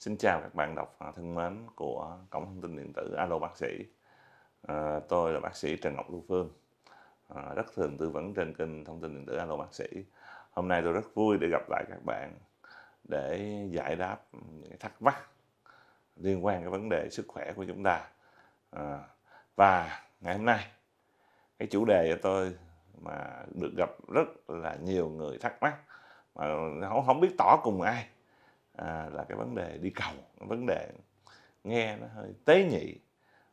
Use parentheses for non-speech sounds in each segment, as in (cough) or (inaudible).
Xin chào các bạn đọc thân mến của Cổng thông tin điện tử Alo Bác sĩ. À, tôi là bác sĩ Trần Ngọc Lưu Phương, à, rất thường tư vấn trên kênh thông tin điện tử Alo Bác sĩ. Hôm nay tôi rất vui để gặp lại các bạn để giải đáp những thắc mắc liên quan đến vấn đề sức khỏe của chúng ta. À, và ngày hôm nay, cái chủ đề của tôi mà được gặp rất là nhiều người thắc mắc mà không, không biết tỏ cùng ai à, là cái vấn đề đi cầu vấn đề nghe nó hơi tế nhị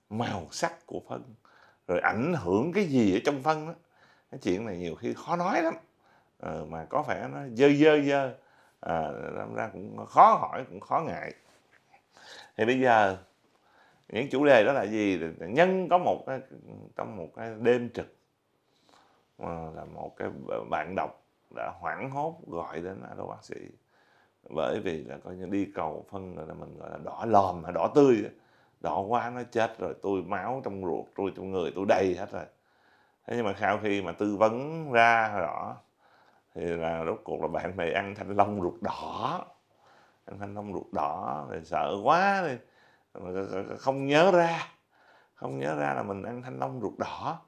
màu sắc của phân rồi ảnh hưởng cái gì ở trong phân đó cái chuyện này nhiều khi khó nói lắm à, mà có vẻ nó dơ dơ dơ làm ra cũng khó hỏi cũng khó ngại thì bây giờ những chủ đề đó là gì nhân có một cái, trong một cái đêm trực ờ, là một cái bạn đọc đã hoảng hốt gọi đến đâu bác sĩ bởi vì là coi như đi cầu phân là mình gọi là đỏ lòm mà đỏ tươi đỏ quá nó chết rồi tôi máu trong ruột tôi trong người tôi đầy hết rồi thế nhưng mà sau khi mà tư vấn ra rõ thì là rốt cuộc là bạn mày ăn thanh long ruột đỏ ăn thanh long ruột đỏ thì sợ quá thì không nhớ ra không nhớ ra là mình ăn thanh long ruột đỏ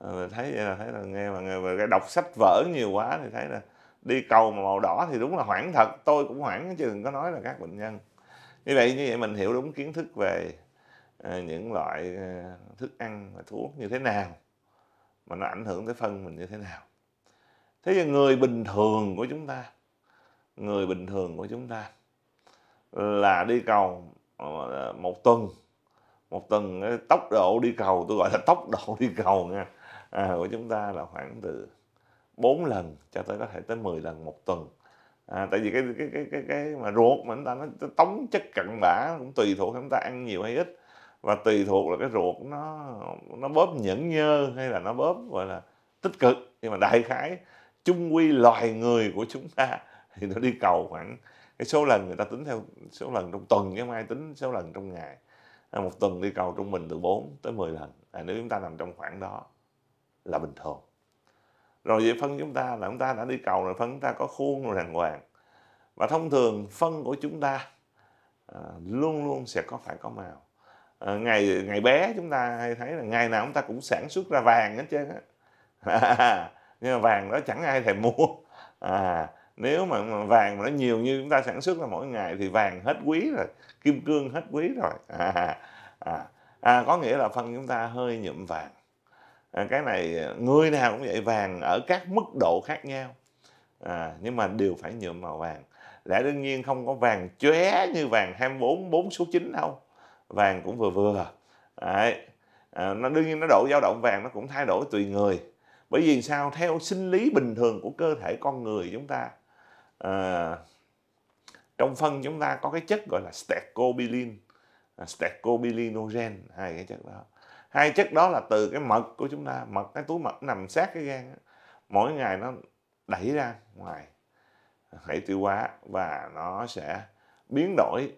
rồi ờ, thấy vậy là thấy là nghe mà người mà đọc sách vở nhiều quá thì thấy là đi cầu màu đỏ thì đúng là hoảng thật tôi cũng hoảng chứ đừng có nói là các bệnh nhân như vậy như vậy mình hiểu đúng kiến thức về ờ, những loại ờ, thức ăn và thuốc như thế nào mà nó ảnh hưởng tới phân mình như thế nào thế giờ người bình thường của chúng ta người bình thường của chúng ta là đi cầu ờ, một tuần một tuần tốc độ đi cầu tôi gọi là tốc độ đi cầu nha à, của chúng ta là khoảng từ 4 lần cho tới có thể tới 10 lần một tuần à, tại vì cái cái cái cái cái mà ruột mà chúng ta nó tống chất cặn bã cũng tùy thuộc chúng ta ăn nhiều hay ít và tùy thuộc là cái ruột nó nó bóp nhẫn nhơ hay là nó bóp gọi là tích cực nhưng mà đại khái chung quy loài người của chúng ta (laughs) thì nó đi cầu khoảng cái số lần người ta tính theo số lần trong tuần chứ không ai tính số lần trong ngày à, một tuần đi cầu trung bình từ 4 tới 10 lần à, nếu chúng ta nằm trong khoảng đó là bình thường rồi về phân chúng ta là chúng ta đã đi cầu rồi phân chúng ta có khuôn rồi đàng hoàng và thông thường phân của chúng ta à, luôn luôn sẽ có phải có màu à, ngày ngày bé chúng ta hay thấy là ngày nào chúng ta cũng sản xuất ra vàng hết trơn á (laughs) nhưng mà vàng đó chẳng ai thèm mua à nếu mà vàng mà nó nhiều như chúng ta sản xuất ra mỗi ngày thì vàng hết quý rồi kim cương hết quý rồi à, (laughs) à, à có nghĩa là phân chúng ta hơi nhuộm vàng À, cái này à, người nào cũng vậy vàng ở các mức độ khác nhau à, nhưng mà đều phải nhuộm màu vàng lẽ đương nhiên không có vàng chóe như vàng 24 4 số 9 đâu vàng cũng vừa vừa Đấy. À, nó đương nhiên nó độ dao động vàng nó cũng thay đổi tùy người bởi vì sao theo sinh lý bình thường của cơ thể con người chúng ta à, trong phân chúng ta có cái chất gọi là stecobilin à, stecobilinogen hai cái chất đó hai chất đó là từ cái mật của chúng ta mật cái túi mật nằm sát cái gan mỗi ngày nó đẩy ra ngoài hệ tiêu hóa và nó sẽ biến đổi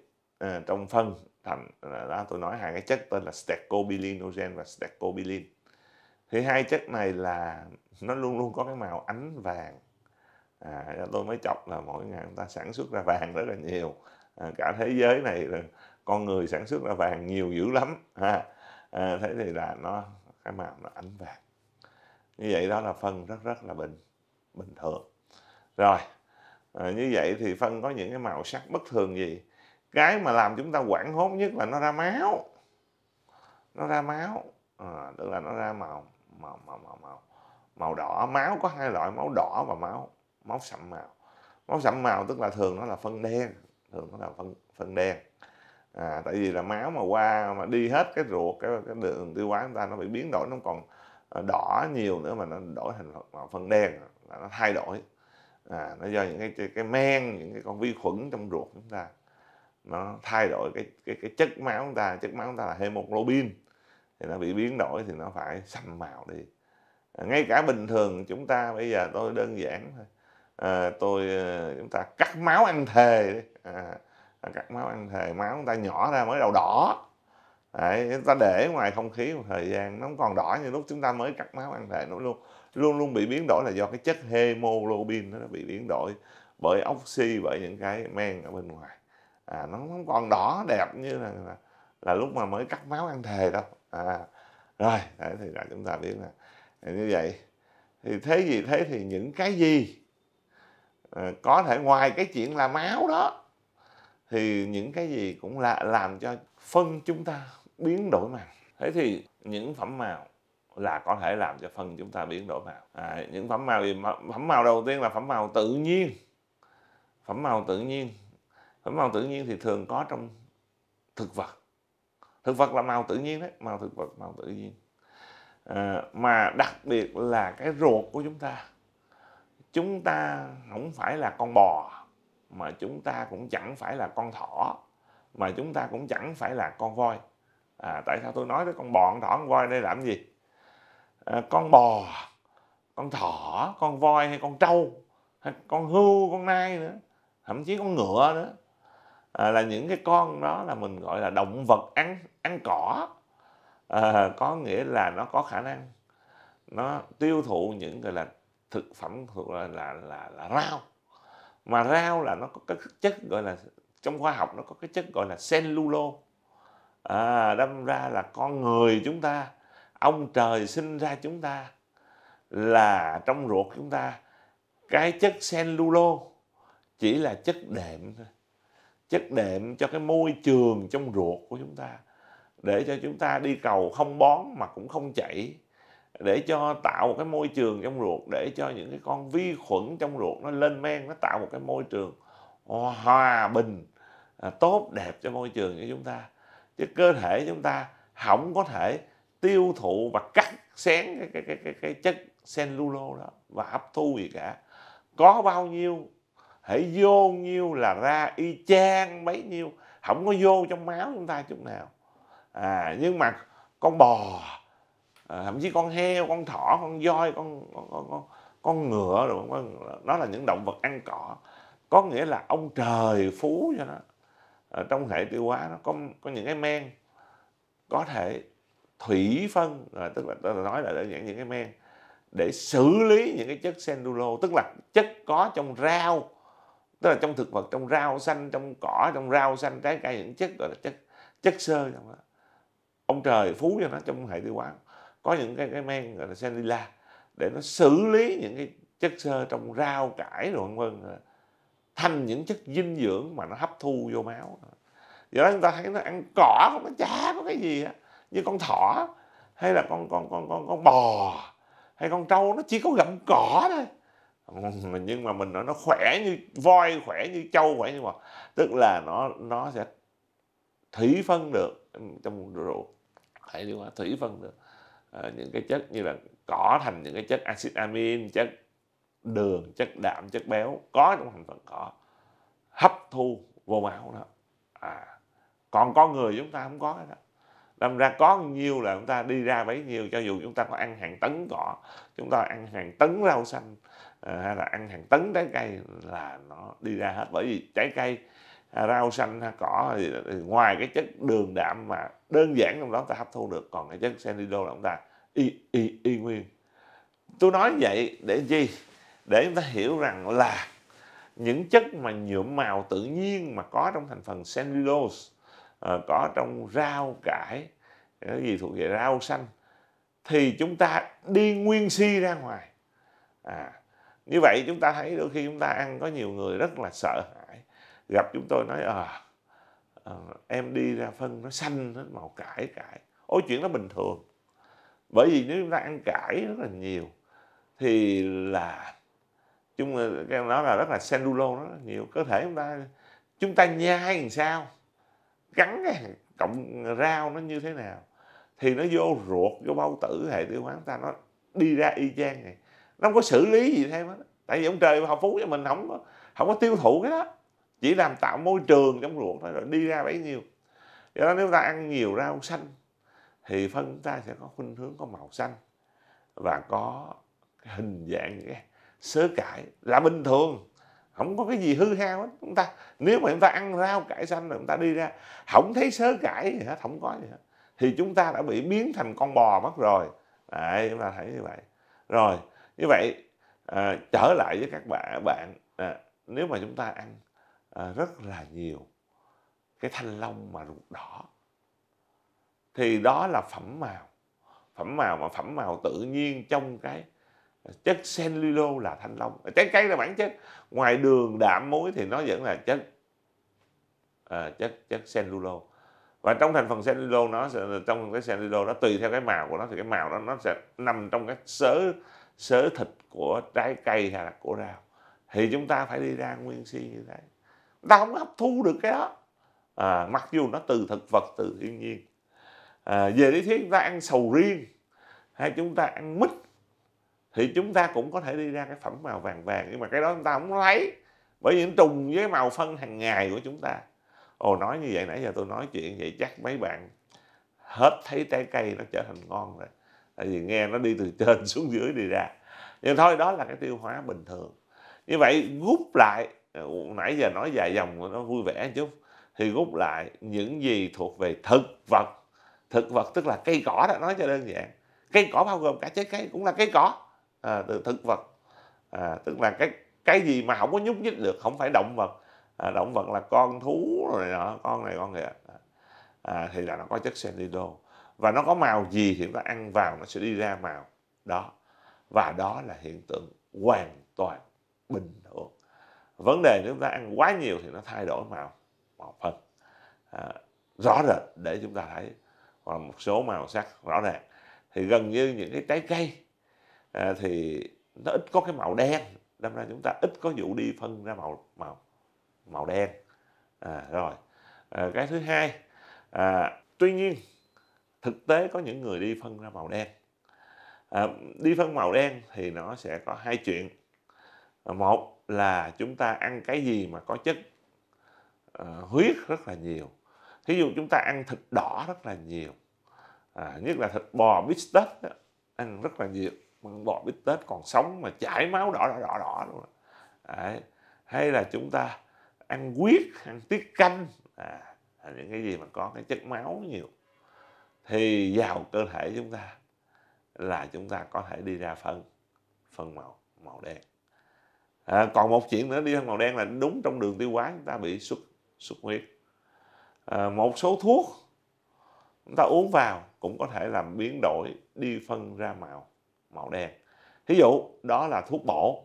uh, trong phân thành đó tôi nói hai cái chất tên là stecobilinogen và stecobilin thì hai chất này là nó luôn luôn có cái màu ánh vàng à, tôi mới chọc là mỗi ngày người ta sản xuất ra vàng rất là nhiều à, cả thế giới này con người sản xuất ra vàng nhiều dữ lắm ha à, à, thế thì là nó cái màu nó ánh vàng như vậy đó là phân rất rất là bình bình thường rồi à, như vậy thì phân có những cái màu sắc bất thường gì cái mà làm chúng ta quảng hốt nhất là nó ra máu nó ra máu à, tức là nó ra màu màu màu màu màu màu đỏ máu có hai loại máu đỏ và máu máu sậm màu máu sậm màu tức là thường nó là phân đen thường nó là phân phân đen à, tại vì là máu mà qua mà đi hết cái ruột cái, cái đường tiêu hóa chúng ta nó bị biến đổi nó còn ờ, đỏ nhiều nữa mà nó đổi thành phân đen là nó thay đổi à, nó do những cái cái men những cái con vi khuẩn trong ruột chúng ta nó thay đổi cái cái cái chất máu chúng ta chất máu chúng ta là hemoglobin thì nó bị biến đổi thì nó phải xanh màu đi à, ngay cả bình thường chúng ta bây giờ tôi đơn giản thôi à, tôi ờ, chúng ta cắt máu ăn thề đi à, cắt máu ăn thề máu người ta nhỏ ra mới đầu đỏ Đấy, chúng ta để ngoài không khí một thời gian nó còn đỏ như lúc chúng ta mới cắt máu ăn thề nó luôn luôn luôn bị biến đổi là do cái chất hemoglobin nó bị biến đổi bởi oxy bởi những cái men ở bên ngoài à, nó không còn đỏ đẹp như là là, là lúc mà mới cắt máu ăn thề đâu à, rồi đấy, thì là chúng ta biết là như vậy thì thế gì thế thì những cái gì à, có thể ngoài cái chuyện là máu đó thì những cái gì cũng lạ làm cho phân chúng ta biến đổi màu thế thì những phẩm màu là có thể làm cho phân chúng ta biến đổi màu à, những phẩm màu thì phẩm màu đầu tiên là phẩm màu tự nhiên phẩm màu tự nhiên phẩm màu tự nhiên thì thường có trong thực vật thực vật là màu tự nhiên đấy màu thực vật màu tự nhiên à, mà đặc biệt là cái ruột của chúng ta chúng ta không phải là con bò mà chúng ta cũng chẳng phải là con thỏ mà chúng ta cũng chẳng phải là con voi à, tại sao tôi nói tới con bò con thỏ con voi đây làm gì à, con bò con thỏ con voi hay con trâu hay con hưu con nai nữa thậm chí con ngựa nữa à, là những cái con đó là mình gọi là động vật ăn ăn cỏ à, có nghĩa là nó có khả năng nó tiêu thụ những gọi là thực phẩm thuộc là là là, là rau mà rau là nó có cái chất gọi là trong khoa học nó có cái chất gọi là cellulo à, đâm ra là con người chúng ta ông trời sinh ra chúng ta là trong ruột chúng ta cái chất cellulo chỉ là chất đệm thôi chất đệm cho cái môi trường trong ruột của chúng ta để cho chúng ta đi cầu không bón mà cũng không chảy để cho tạo một cái môi trường trong ruột để cho những cái con vi khuẩn trong ruột nó lên men nó tạo một cái môi trường hòa bình à, tốt đẹp cho môi trường của chúng ta chứ cơ thể chúng ta không có thể tiêu thụ và cắt xén cái cái cái cái, cái chất cellulo đó và hấp thu gì cả có bao nhiêu hãy vô nhiêu là ra y chang bấy nhiêu không có vô trong máu chúng ta chút nào à nhưng mà con bò Ờ, thậm chí con heo con thỏ con voi con con, con, con con ngựa rồi con, Nó là những động vật ăn cỏ có nghĩa là ông trời phú cho nó ở ờ, trong hệ tiêu hóa nó có có những cái men có thể thủy phân rồi tức là tôi nói là đơn giản những cái men để xử lý những cái chất cellulo tức là chất có trong rau tức là trong thực vật trong rau xanh trong cỏ trong rau xanh trái cây những chất gọi là chất chất sơ trong đó ông trời phú cho nó trong hệ tiêu hóa có những cái cái men gọi là senila để nó xử lý những cái chất xơ trong rau cải rồi vân vân à, thành những chất dinh dưỡng mà nó hấp thu vô máu do đó chúng ta thấy nó ăn cỏ không nó chả có cái gì á như con thỏ hay là con con con con con bò hay con trâu nó chỉ có gặm cỏ thôi (laughs) nhưng mà mình nói nó khỏe như voi khỏe như trâu khỏe như bò tức là nó nó sẽ thủy phân được trong rượu hãy đi qua thủy phân được Ờ, những cái chất như là cỏ thành những cái chất axit amin chất đường chất đạm chất béo có trong thành phần cỏ hấp thu vô máu đó à còn con người chúng ta không có đó đâm ra có nhiêu là chúng ta đi ra bấy nhiêu cho dù chúng ta có ăn hàng tấn cỏ chúng ta ăn hàng tấn rau xanh ờ, hay là ăn hàng tấn trái cây là nó đi ra hết bởi vì trái cây À, rau xanh cỏ thì ngoài cái chất đường đạm mà đơn giản trong đó ta hấp thu được còn cái chất senidol là chúng ta y, y, y nguyên tôi nói vậy để chi để chúng ta hiểu rằng là những chất mà nhuộm màu tự nhiên mà có trong thành phần cellulose ờ, có trong rau cải cái gì thuộc về rau xanh thì chúng ta đi nguyên si ra ngoài à, như vậy chúng ta thấy đôi khi chúng ta ăn có nhiều người rất là sợ hãi gặp chúng tôi nói à, à em đi ra phân nó xanh nó màu cải cải ôi chuyện đó bình thường bởi vì nếu chúng ta ăn cải rất là nhiều thì là chúng em nói là rất là cellulo rất là nhiều cơ thể chúng ta chúng ta nhai làm sao cắn cái cộng rau nó như thế nào thì nó vô ruột vô bao tử hệ tiêu hóa ta nó đi ra y chang này nó không có xử lý gì thêm hết tại vì ông trời học phú cho mình không có không có tiêu thụ cái đó chỉ làm tạo môi trường trong ruột thôi rồi đi ra bấy nhiêu do đó nếu ta ăn nhiều rau xanh thì phân chúng ta sẽ có khuynh hướng có màu xanh và có hình dạng những cái sớ cải là bình thường không có cái gì hư hao hết chúng ta nếu mà chúng ta ăn rau cải xanh rồi chúng ta đi ra không thấy sớ cải gì hết không có gì hết thì chúng ta đã bị biến thành con bò mất rồi đấy chúng ta thấy như vậy rồi như vậy à, trở lại với các bạn bạn à, nếu mà chúng ta ăn À, rất là nhiều cái thanh long mà ruột đỏ thì đó là phẩm màu phẩm màu mà phẩm màu tự nhiên trong cái chất cellulo là thanh long trái cây là bản chất ngoài đường đạm muối thì nó vẫn là chất à, chất chất cellulo và trong thành phần cellulo nó sẽ trong cái cellulo nó tùy theo cái màu của nó thì cái màu đó nó sẽ nằm trong cái sớ sớ thịt của trái cây hay là của rau thì chúng ta phải đi ra nguyên si như thế ta không hấp thu được cái đó à, mặc dù nó từ thực vật từ thiên nhiên à, về lý thuyết chúng ta ăn sầu riêng hay chúng ta ăn mít thì chúng ta cũng có thể đi ra cái phẩm màu vàng vàng nhưng mà cái đó chúng ta không lấy bởi vì nó trùng với màu phân hàng ngày của chúng ta ồ nói như vậy nãy giờ tôi nói chuyện vậy chắc mấy bạn hết thấy trái cây nó trở thành ngon rồi tại vì nghe nó đi từ trên (laughs) xuống dưới đi ra nhưng thôi đó là cái tiêu hóa bình thường như vậy rút lại Ờ, nãy giờ nói dài dòng nó vui vẻ chút thì rút lại những gì thuộc về thực vật thực vật tức là cây cỏ đó nói cho đơn giản cây cỏ bao gồm cả trái cây cũng là cây cỏ à, từ thực vật à, tức là cái cái gì mà không có nhúc nhích được không phải động vật à, động vật là con thú rồi nọ con này con kia à, thì là nó có chất cyanidol và nó có màu gì thì nó ăn vào nó sẽ đi ra màu đó và đó là hiện tượng hoàn toàn bình thường vấn đề chúng ta ăn quá nhiều thì nó thay đổi màu màu phân à, rõ rệt để chúng ta thấy còn một số màu sắc rõ ràng thì gần như những cái trái cây à, thì nó ít có cái màu đen đâm ra chúng ta ít có vụ đi phân ra màu màu màu đen à, rồi à, cái thứ hai à, tuy nhiên thực tế có những người đi phân ra màu đen à, đi phân màu đen thì nó sẽ có hai chuyện một là chúng ta ăn cái gì mà có chất uh, huyết rất là nhiều ví dụ chúng ta ăn thịt đỏ rất là nhiều à, nhất là thịt bò bít tết ăn rất là nhiều bò bít tết còn sống mà chảy máu đỏ đỏ đỏ đỏ luôn à. Đấy. hay là chúng ta ăn huyết ăn tiết canh à, những cái gì mà có cái chất máu nhiều thì vào cơ thể chúng ta là chúng ta có thể đi ra phân phân màu màu đen à, còn một chuyện nữa đi thân màu đen là đúng trong đường tiêu hóa chúng ta bị xuất xuất huyết à, một số thuốc chúng ta uống vào cũng có thể làm biến đổi đi phân ra màu màu đen ví dụ đó là thuốc bổ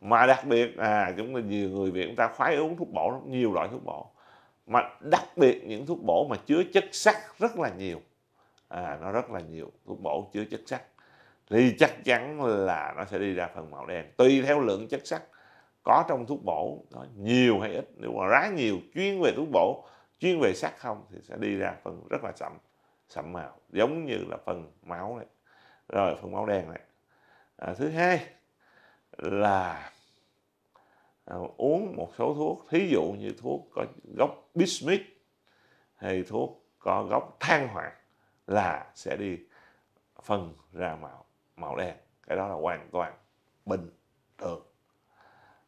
mà đặc biệt à chúng ta nhiều người việt chúng ta khoái uống thuốc bổ nhiều loại thuốc bổ mà đặc biệt những thuốc bổ mà chứa chất sắt rất là nhiều à nó rất là nhiều thuốc bổ chứa chất sắt thì chắc chắn là nó sẽ đi ra phần màu đen tùy theo lượng chất sắt có trong thuốc bổ đó, nhiều hay ít nếu mà rá nhiều chuyên về thuốc bổ chuyên về sắt không thì sẽ đi ra phần rất là sậm sậm màu giống như là phần máu này rồi phần máu đen này à, thứ hai là à, uống một số thuốc thí dụ như thuốc có gốc bismuth hay thuốc có gốc than hoạt là sẽ đi phần ra màu màu đen cái đó là hoàn toàn bình thường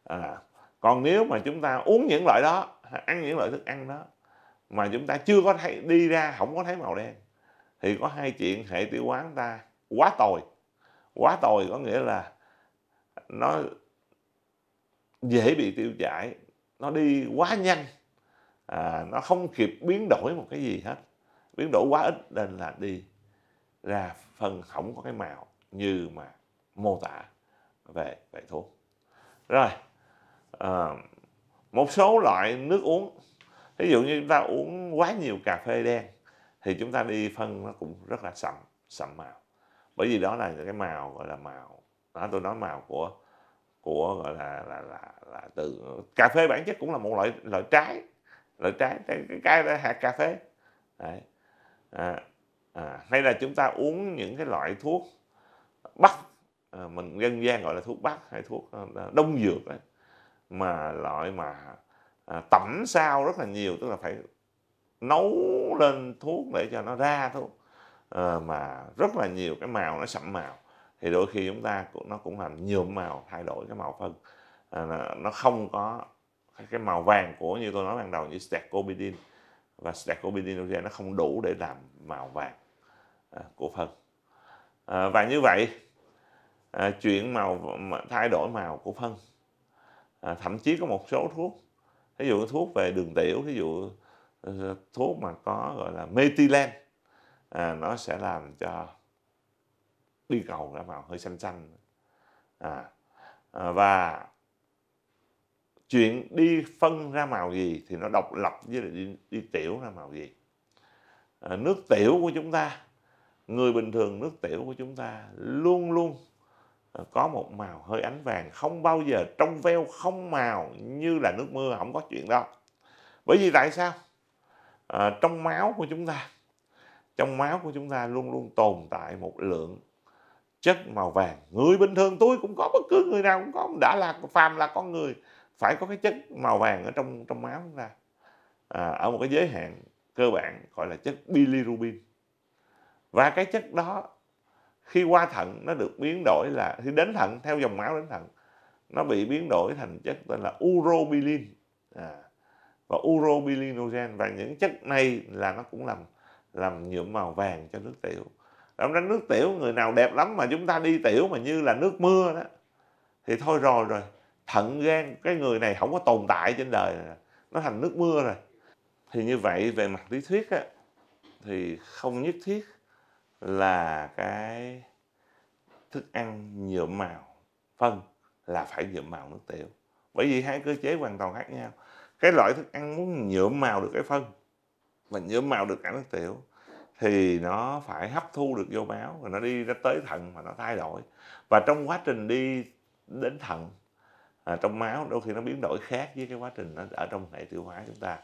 à, còn nếu mà chúng ta uống những loại đó ăn những loại thức ăn đó mà chúng ta chưa có thấy đi ra không có thấy màu đen thì có hai chuyện hệ tiêu hóa ta quá tồi quá tồi có nghĩa là nó dễ bị tiêu chảy nó đi quá nhanh à, nó không kịp biến đổi một cái gì hết biến đổi quá ít nên là đi ra phần không có cái màu như mà mô tả về về thuốc rồi à, một số loại nước uống ví dụ như chúng ta uống quá nhiều cà phê đen thì chúng ta đi phân nó cũng rất là sậm sậm màu bởi vì đó là cái màu gọi là màu đó tôi nói màu của của gọi là là là, là từ cà phê bản chất cũng là một loại loại trái loại trái cái cái, cái hạt cà phê Đấy. À, à, hay là chúng ta uống những cái loại thuốc bắc ờ, mình dân gian gọi là thuốc bắc hay thuốc ờ, đông dược ấy, mà loại mà à, tẩm sao rất là nhiều tức là phải nấu lên thuốc để cho nó ra thuốc à, ờ, mà rất là nhiều cái màu nó sậm màu thì đôi khi chúng ta cũng nó cũng làm nhuộm màu thay đổi cái màu phân à, nó không có cái màu vàng của như tôi nói ban đầu như stacobidin và stacobidin nó không đủ để làm màu vàng của phân à, và như vậy à, chuyển màu thay đổi màu của phân à, thậm chí có một số thuốc ví dụ thuốc về đường tiểu ví dụ ờ, thuốc mà có gọi là methylen à, nó sẽ làm cho đi cầu ra màu hơi xanh xanh à, à, và chuyện đi phân ra màu gì thì nó độc lập với đi, đi tiểu ra màu gì à, nước tiểu của chúng ta người bình thường nước tiểu của chúng ta luôn luôn Ờ, có một màu hơi ánh vàng không bao giờ trong veo không màu như là nước mưa không có chuyện đó bởi vì tại sao à, trong máu của chúng ta trong máu của chúng ta luôn luôn tồn tại một lượng chất màu vàng người bình thường tôi cũng có bất cứ người nào cũng có đã là phàm là con người phải có cái chất màu vàng ở trong trong máu chúng ta à, ở một cái giới hạn cơ bản gọi là chất bilirubin và cái chất đó khi qua thận nó được biến đổi là khi đến thận theo dòng máu đến thận nó bị biến đổi thành chất tên là urobilin à, và urobilinogen và những chất này là nó cũng làm làm nhuộm màu vàng cho nước tiểu làm ra nước tiểu người nào đẹp lắm mà chúng ta đi tiểu mà như là nước mưa đó thì thôi rồi rồi thận gan cái người này không có tồn tại trên đời này. nó thành nước mưa rồi thì như vậy về mặt lý thuyết á, thì không nhất thiết là cái thức ăn nhuộm màu phân là phải nhuộm màu nước tiểu bởi vì hai cơ chế hoàn toàn khác nhau cái loại thức ăn muốn nhuộm màu được cái phân và nhuộm màu được cả nước tiểu thì nó phải hấp thu được vô máu rồi nó đi nó tới thận và nó thay đổi và trong quá trình đi đến thận à, trong máu đôi khi nó biến đổi khác với cái quá trình nó ở trong hệ tiêu hóa chúng ta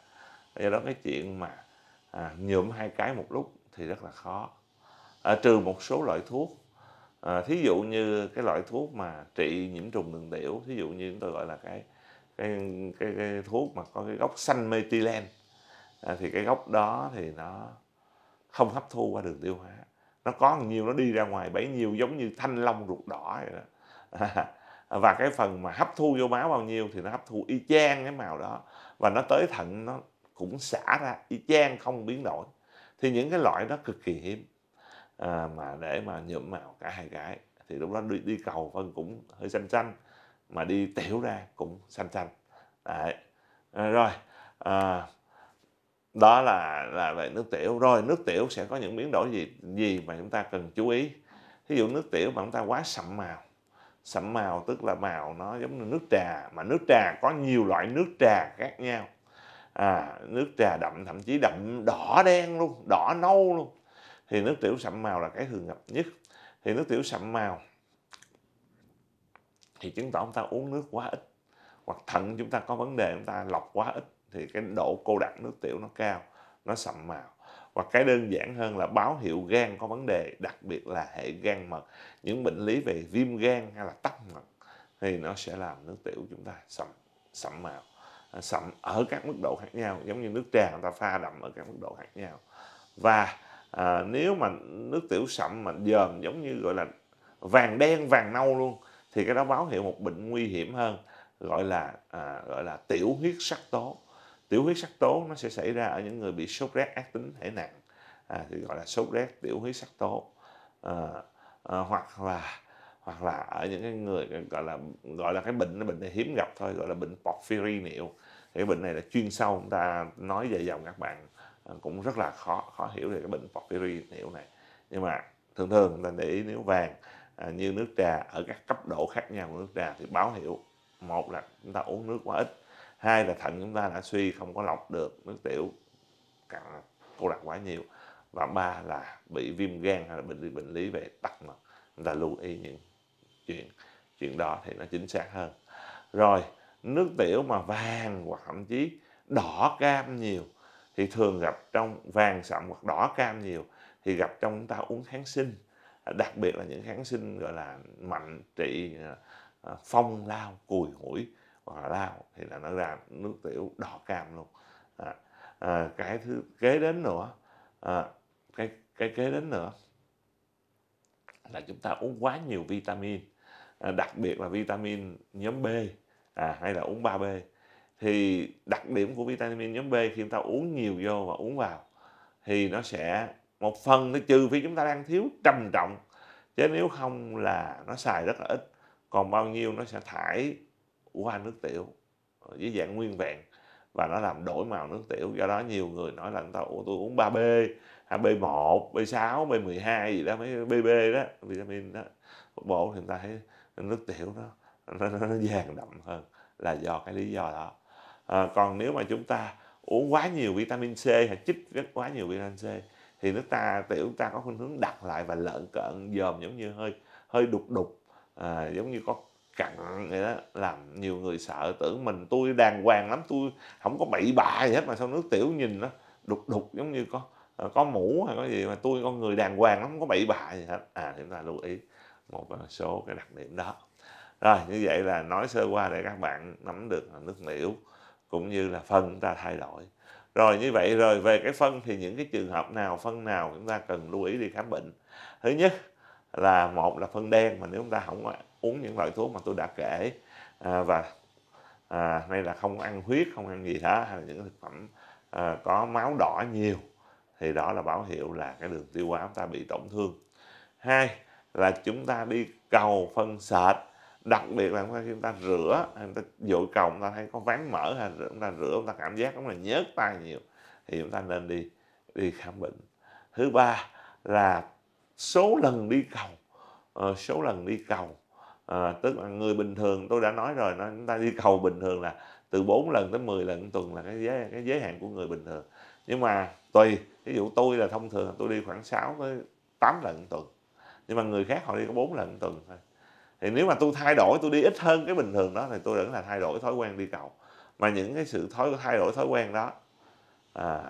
do đó cái chuyện mà à, nhuộm hai cái một lúc thì rất là khó à, trừ một số loại thuốc à, thí dụ như cái loại thuốc mà trị nhiễm trùng đường tiểu thí dụ như chúng tôi gọi là cái cái cái, cái thuốc mà có cái gốc xanh metilen à, thì cái gốc đó thì nó không hấp thu qua đường tiêu hóa nó có nhiều nó đi ra ngoài bấy nhiêu giống như thanh long ruột đỏ vậy đó (laughs) và cái phần mà hấp thu vô máu bao nhiêu thì nó hấp thu y chang cái màu đó và nó tới thận nó cũng xả ra y chang không biến đổi thì những cái loại đó cực kỳ hiếm à, mà để mà nhuộm màu cả hai cái thì lúc đó đi, đi cầu phân cũng hơi xanh xanh mà đi tiểu ra cũng xanh xanh đấy à, rồi à, đó là là về nước tiểu rồi nước tiểu sẽ có những biến đổi gì gì mà chúng ta cần chú ý ví dụ nước tiểu mà chúng ta quá sậm màu sậm màu tức là màu nó giống như nước trà mà nước trà có nhiều loại nước trà khác nhau à nước trà đậm thậm chí đậm đỏ đen luôn đỏ nâu luôn thì nước tiểu sậm màu là cái thường gặp nhất thì nước tiểu sậm màu thì chứng tỏ chúng ta uống nước quá ít hoặc thận chúng ta có vấn đề chúng ta lọc quá ít thì cái độ cô đặc nước tiểu nó cao nó sậm màu và cái đơn giản hơn là báo hiệu gan có vấn đề đặc biệt là hệ gan mật những bệnh lý về viêm gan hay là tắc mật thì nó sẽ làm nước tiểu chúng ta sậm sậm màu sậm ở các mức độ khác nhau giống như nước trà người ta pha đậm ở các mức độ khác nhau và à, nếu mà nước tiểu sậm mà dờm giống như gọi là vàng đen vàng nâu luôn thì cái đó báo hiệu một bệnh nguy hiểm hơn gọi là à, gọi là tiểu huyết sắc tố tiểu huyết sắc tố nó sẽ xảy ra ở những người bị sốt rét ác tính thể nặng à, thì gọi là sốt rét tiểu huyết sắc tố à, à, hoặc là hoặc là ở những cái người gọi là gọi là cái bệnh nó bệnh này hiếm gặp thôi gọi là bệnh porphyry niệu thì cái bệnh này là chuyên sâu chúng ta nói về dòng các bạn Ờ, cũng rất là khó khó hiểu về cái bệnh porphyry hiểu này nhưng mà thường thường người ta để ý nếu vàng à, như nước trà ở các cấp độ khác nhau của nước trà thì báo hiệu một là chúng ta uống nước quá ít hai là thận chúng ta đã suy không có lọc được nước tiểu cặn cô đặc quá nhiều và ba là bị viêm gan hay là bệnh bệnh lý về tắc mật chúng ta lưu ý những chuyện chuyện đó thì nó chính xác hơn rồi nước tiểu mà vàng hoặc thậm chí đỏ cam nhiều thì thường gặp trong vàng sậm hoặc đỏ cam nhiều thì gặp trong chúng ta uống kháng sinh à, đặc biệt là những kháng sinh gọi là mạnh trị à, à, phong lao cùi hủi hoặc là lao thì là nó ra nước tiểu đỏ cam luôn à, à, cái thứ kế đến nữa à, cái cái kế đến nữa là chúng ta uống quá nhiều vitamin à, đặc biệt là vitamin nhóm B à, hay là uống 3B thì đặc điểm của vitamin nhóm B khi chúng ta uống nhiều vô và uống vào thì nó sẽ một phần nó trừ vì chúng ta đang thiếu trầm trọng chứ nếu không là nó xài rất là ít còn bao nhiêu nó sẽ thải qua nước tiểu dưới dạng nguyên vẹn và nó làm đổi màu nước tiểu do đó nhiều người nói là người ta tôi uống 3B B1, B6, B12 gì đó mấy BB đó vitamin đó bổ thì người ta thấy nước tiểu nó nó, nó vàng đậm hơn là do cái lý do đó à, còn nếu mà chúng ta uống quá nhiều vitamin C hay chích quá nhiều vitamin C thì nước ta tiểu chúng ta có khuynh hướng đặt lại và lợn cợn dòm giống như hơi hơi đục đục à, giống như có cặn vậy đó làm nhiều người sợ tưởng mình tôi đàng hoàng lắm tôi không có bị bạ gì hết mà sao nước tiểu nhìn nó đục đục giống như có ờ, có mũ hay có gì mà tôi con người đàng hoàng lắm không có bị bạ gì hết à chúng ta lưu ý một số cái đặc điểm đó rồi như vậy là nói sơ qua để các bạn nắm được nước tiểu cũng như là phân chúng ta thay đổi rồi như vậy rồi về cái phân thì những cái trường hợp nào phân nào chúng ta cần lưu ý đi khám bệnh thứ nhất là một là phân đen mà nếu chúng ta không uống những loại thuốc mà tôi đã kể à, và à, hay là không ăn huyết không ăn gì đó hay là những thực phẩm à, có máu đỏ nhiều thì đó là báo hiệu là cái đường tiêu hóa chúng ta bị tổn thương hai là chúng ta đi cầu phân sệt đặc biệt là khi chúng ta rửa chúng ta dội cầu, chúng ta thấy có ván mở hay chúng ta rửa chúng ta cảm giác rất là nhớt tay nhiều thì chúng ta nên đi đi khám bệnh thứ ba là số lần đi cầu ờ, số lần đi cầu à, tức là người bình thường tôi đã nói rồi nó chúng ta đi cầu bình thường là từ 4 lần tới 10 lần tuần là cái giới cái giới hạn của người bình thường nhưng mà tùy ví dụ tôi là thông thường tôi đi khoảng 6 tới 8 lần tuần nhưng mà người khác họ đi có 4 lần tuần thôi thì nếu mà tôi thay đổi tôi đi ít hơn cái bình thường đó thì tôi vẫn là thay đổi thói quen đi cầu mà những cái sự thói thay đổi thói quen đó à,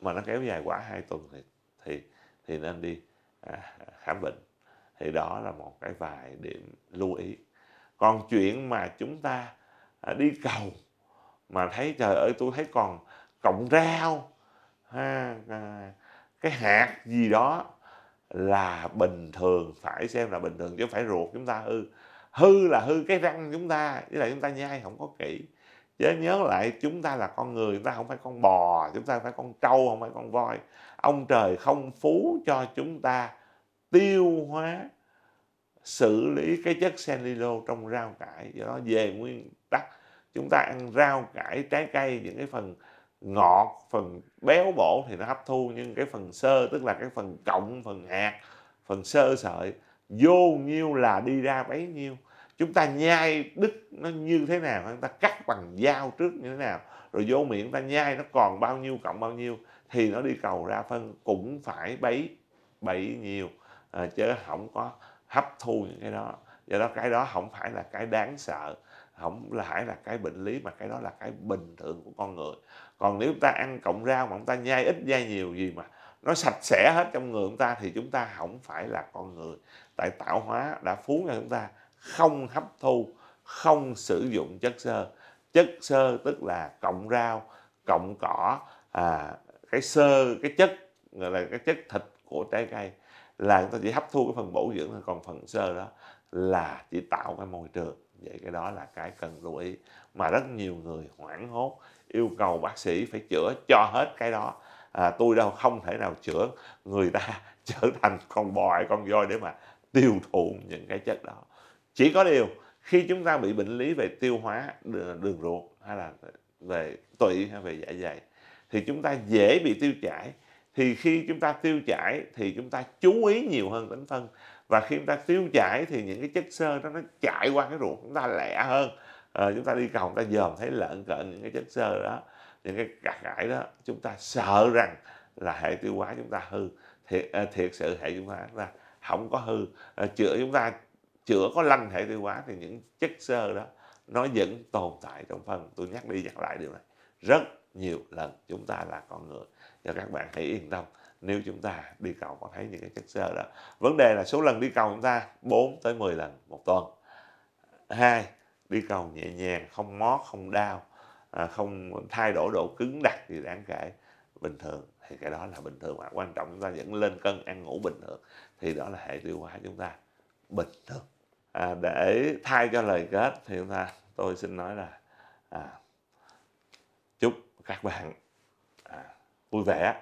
mà nó kéo dài quá hai tuần thì thì thì nên đi à, khám bệnh thì đó là một cái vài điểm lưu ý còn chuyện mà chúng ta à, đi cầu mà thấy trời ơi tôi thấy còn cộng rau ha, à, cái hạt gì đó là bình thường phải xem là bình thường chứ phải ruột chúng ta hư hư là hư cái răng chúng ta với là chúng ta nhai không có kỹ chớ nhớ lại chúng ta là con người chúng ta không phải con bò chúng ta phải con trâu không phải con voi ông trời không phú cho chúng ta tiêu hóa xử lý cái chất senilo trong rau cải do đó về nguyên tắc chúng ta ăn rau cải trái cây những cái phần ngọt phần béo bổ thì nó hấp thu nhưng cái phần sơ tức là cái phần cộng phần hạt phần sơ sợi vô nhiêu là đi ra bấy nhiêu chúng ta nhai đứt nó như thế nào chúng ta cắt bằng dao trước như thế nào rồi vô miệng ta nhai nó còn bao nhiêu cộng bao nhiêu thì nó đi cầu ra phân cũng phải bấy bấy nhiêu à, chứ không có hấp thu những cái đó do đó cái đó không phải là cái đáng sợ không phải là cái bệnh lý mà cái đó là cái bình thường của con người còn nếu chúng ta ăn cộng rau mà chúng ta nhai ít nhai nhiều gì mà nó sạch sẽ hết trong người chúng ta thì chúng ta không phải là con người tại tạo hóa đã phú cho chúng ta không hấp thu không sử dụng chất sơ chất sơ tức là cộng rau cộng cỏ à, cái sơ cái chất gọi là cái chất thịt của trái cây là chúng ta chỉ hấp thu cái phần bổ dưỡng còn phần sơ đó là chỉ tạo cái môi trường vậy cái đó là cái cần lưu ý mà rất nhiều người hoảng hốt yêu cầu bác sĩ phải chữa cho hết cái đó à, tôi đâu không thể nào chữa người ta (laughs) trở thành con bòi, con voi để mà tiêu thụ những cái chất đó chỉ có điều khi chúng ta bị bệnh lý về tiêu hóa đường, ruột hay là về tụy hay về dạ dày thì chúng ta dễ bị tiêu chảy thì khi chúng ta tiêu chảy thì chúng ta chú ý nhiều hơn tính thân và khi chúng ta tiêu chảy thì những cái chất xơ đó nó chạy qua cái ruột chúng ta lẹ hơn à, chúng ta đi cầu chúng ta dòm thấy lợn cận những cái chất xơ đó những cái gạt gãi đó chúng ta sợ rằng là hệ tiêu hóa chúng ta hư thiệt, ờ, thiệt sự hệ tiêu hóa chúng ta không có hư à, chữa chúng ta chữa có lăn hệ tiêu hóa thì những chất xơ đó nó vẫn tồn tại trong phân tôi nhắc đi nhắc lại điều này rất nhiều lần chúng ta là con người cho các bạn hãy yên tâm nếu chúng ta đi cầu có thấy những cái chất xơ đó vấn đề là số lần đi cầu chúng ta 4 tới 10 lần một tuần hai đi cầu nhẹ nhàng không mót không đau à, không thay đổi độ cứng đặc gì đáng kể bình thường thì cái đó là bình thường mà quan trọng chúng ta vẫn lên cân ăn ngủ bình thường thì đó là hệ tiêu hóa chúng ta bình thường à, để thay cho lời kết thì chúng ta tôi xin nói là à, chúc các bạn à, vui vẻ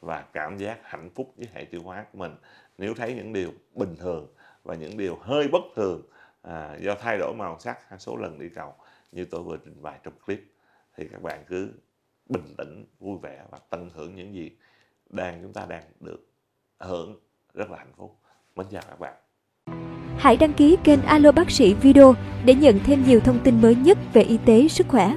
và cảm giác hạnh phúc với hệ tiêu hóa của mình nếu thấy những điều bình thường và những điều hơi bất thường à, do thay đổi màu sắc hay số lần đi cầu như tôi vừa trình bày trong clip thì các bạn cứ bình tĩnh vui vẻ và tận hưởng những gì đang chúng ta đang được hưởng rất là hạnh phúc mến chào các bạn hãy đăng ký kênh alo bác sĩ video để nhận thêm nhiều thông tin mới nhất về y tế sức khỏe